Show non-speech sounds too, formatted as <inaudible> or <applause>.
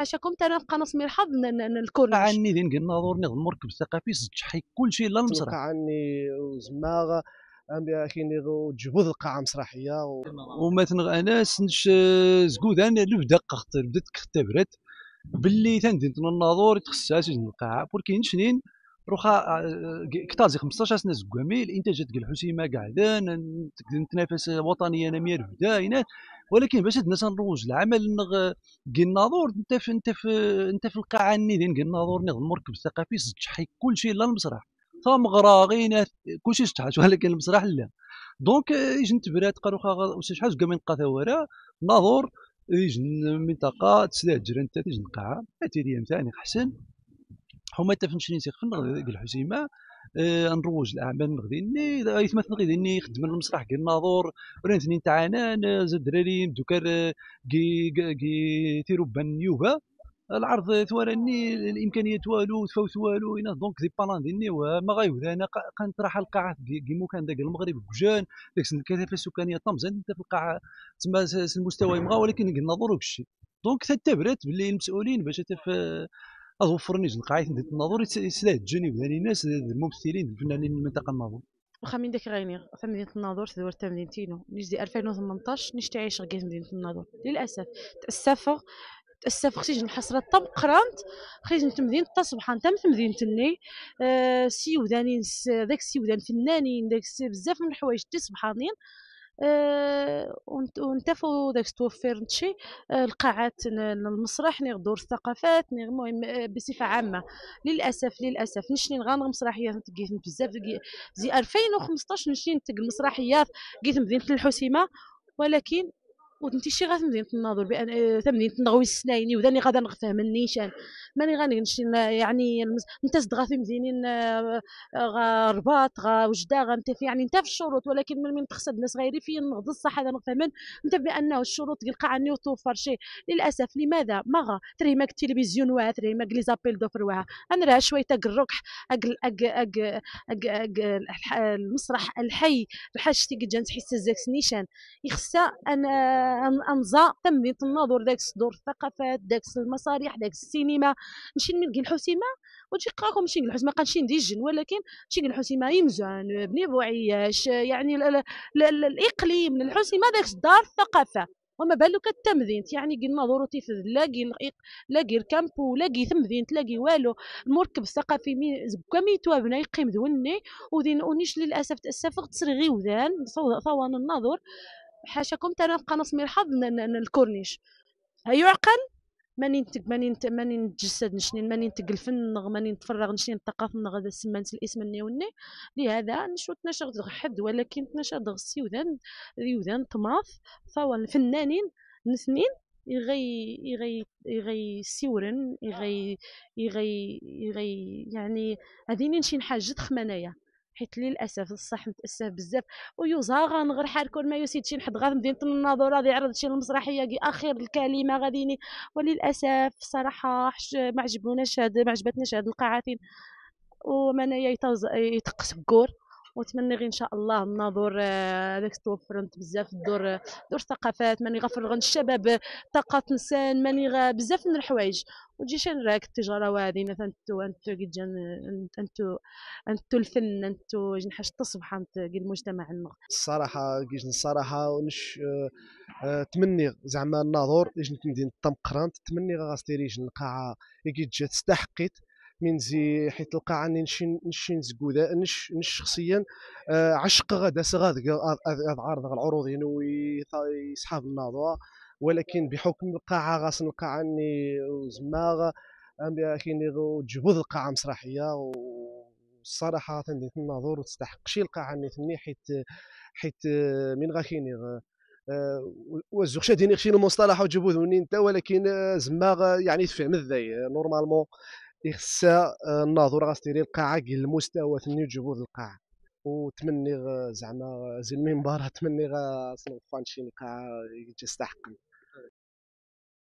عشاكم تانا نبقى نصمير حظ الكل عني ذي قلنا ناظور نظم مركب ثقافي سجحي كل شيء لا المسرح عني زماغ نيغو تجبد القاعه مسرحيه و... ومثلا انا سنش زكود انا لو بدا قخت بدات اختبرت باللي تندين الناظور تخصها القاعه ولكن شنين روخا آه، آه، كتازي 15 سنه زكوامي الانتاجات ديال الحسيمه قاعده نتنافس وطنيا انا مير بدا ولكن باش الناس نروج العمل نغ كيناظور انت في انت في انت في القاعه الني كيناظور نغ المركب الثقافي تشحي كلشي لا المسرح ثمغرا غينا كلشي تحاش ولكن المسرح لا دونك آه، يجن تبرات قالوا خا واش شحال كاع من قاثا ورا ناظور يجن منطقه تسلا جران تاتي القاعه اتيريام ثاني حسن هما تفهمش نسيق في الحسيمه آه، نروج الاعمال ني يتمثل غير خدمنا المسرح كي الناظور ورانتني نتعانان آه، زاد الدراري دوكر كي آه، كي تيرو يوفا العرض ثوراني الامكانيات والو تفوت والو هنا دونك زي بالان ديني ما غيبدا انا كنطرح القاعات مو كان داك المغرب كوجان داك الكثافه السكانيه زاد انت في القاعه تما المستوى يمغى ولكن كنا ضرورك الشيء دونك تتبرت باللي المسؤولين باش تف اظفر نيج نقاعيت ندير الناظور يسلاه جوني وداني الناس الممثلين الفنانين من المنطقه الناظور واخا من ذاك غيني في مدينه الناظور تدور حتى مدينتينو نيج دي 2018 نيج تعيش كاع مدينه الناظور للاسف تاسف تاسف خصني نحصر الطب قرانت خرجت من مدينه سبحان تم مدينتني أه سيوداني داك السيودان فنانين داك بزاف من الحوايج تي سبحانين آه، ونتافو داك توفر نتشي آه، القاعات المسرح ني دور الثقافات ني المهم آه، بصفه عامه للاسف للاسف نشني غنغ مسرحيه تقيت بزاف زي 2015 نشني نتق المسرحيات قيت مدينه الحسيمه ولكن ودنتي شي غير مدينه الناظور بان مدينه النغوي السنايني وداني غادا نفهم النيشان ماني غنمشي يعني انت صدغه غا في مدينين آه، آه، غا رباط غا وجده غا انت يعني انت في الشروط ولكن من من تقصد ناس غيري في نغض الصح هذا نفهمن انت بانه الشروط تلقى عني وتوفر شيء للاسف لماذا ما غا تري ماك التلفزيون واه تري ماك لي زابيل دوفر واه انا راه شويه تاك الركح اك اك اك المسرح الحي الحاج تيك جان تحس زاك نيشان يخصها ان انزا تمديد النظر داك الصدور الثقافات داك المسارح داك السينما نمشي نلقي الحسيمه ونمشي نقراكم نمشي نقول الحسيمه قال شي الجن ولكن نمشي نقول الحسيمه يمزان بني بوعياش يعني ال ال ال الاقليم الحسيمه ذاك دار الثقافه وما بالك التمذينت يعني قلنا ضروري في لاقي لاقي الكامبو لاقي تمذينت لاقي والو المركب الثقافي مي زكاميتو بنا يقيم ذوني وذين اونيش للاسف تاسف تصري غي وذان ثوان النظر حاشاكم تانا نبقى نصمير حظ الكورنيش هيعقل ماني نتق ماني نت ماني نتجسد نشني ماني نتق الفن نغ ماني نتفرغ نشني نتثقف نغ هذا سمانت الاسم نيوني لهذا نشو تنشر حد ولكن تنشر دغ سيودان يودان طماث ثوا الفنانين نسنين يغي يغي يغي سيورن يغي يغي يغي يعني هذيني نشي نحاجة خمانايا حيت للاسف الصح متاسف بزاف ويوزا غنغر كل ما يسيد شي حد غا مدينه الناظور غادي يعرض شي المسرحيه كي اخر الكلمه غادي وللاسف صراحه ما عجبوناش هاد ما عجبتناش هاد القاعات ومنايا يتقس بكور ونتمنى غير ان شاء الله الناظور آه، هذاك توفرنت بزاف الدور آه، دور ثقافات ماني غفر غن الشباب آه، طاقه انسان ماني بزاف من الحوايج وتجي شي راك التجاره وهذه مثلا انتو انتو انتو انتو الفن انتو جنحش تصبح انت المجتمع النغ الصراحه كيج الصراحه ونش تمني زعما الناظور يجي مدينه الطمقران تمني غاستيريش القاعه كي جات تستحقيت من زي حيت لقى عني نشي نشي نزكودا نش نش شخصيا آه، عشق غدا سغاد آه، آه، عرض العروض ينوي يسحاب الموضوع ولكن بحكم القاعه غاس القاعه عني زماغ كاين تجبد القاعه مسرحيه والصراحه تندي الناظور شي القاعه عني ثني حيت حيت من و وزوغ شاديني خشي المصطلح وجبوه منين انت ولكن زماغ يعني تفهم ازاي نورمالمون يخص آه، الناظور غاس القاعه ديال المستوى ثني تجيبو هاد القاعه وتمني زعما زين المنبر <laughs> تمني غا فانشي القاعه يستحق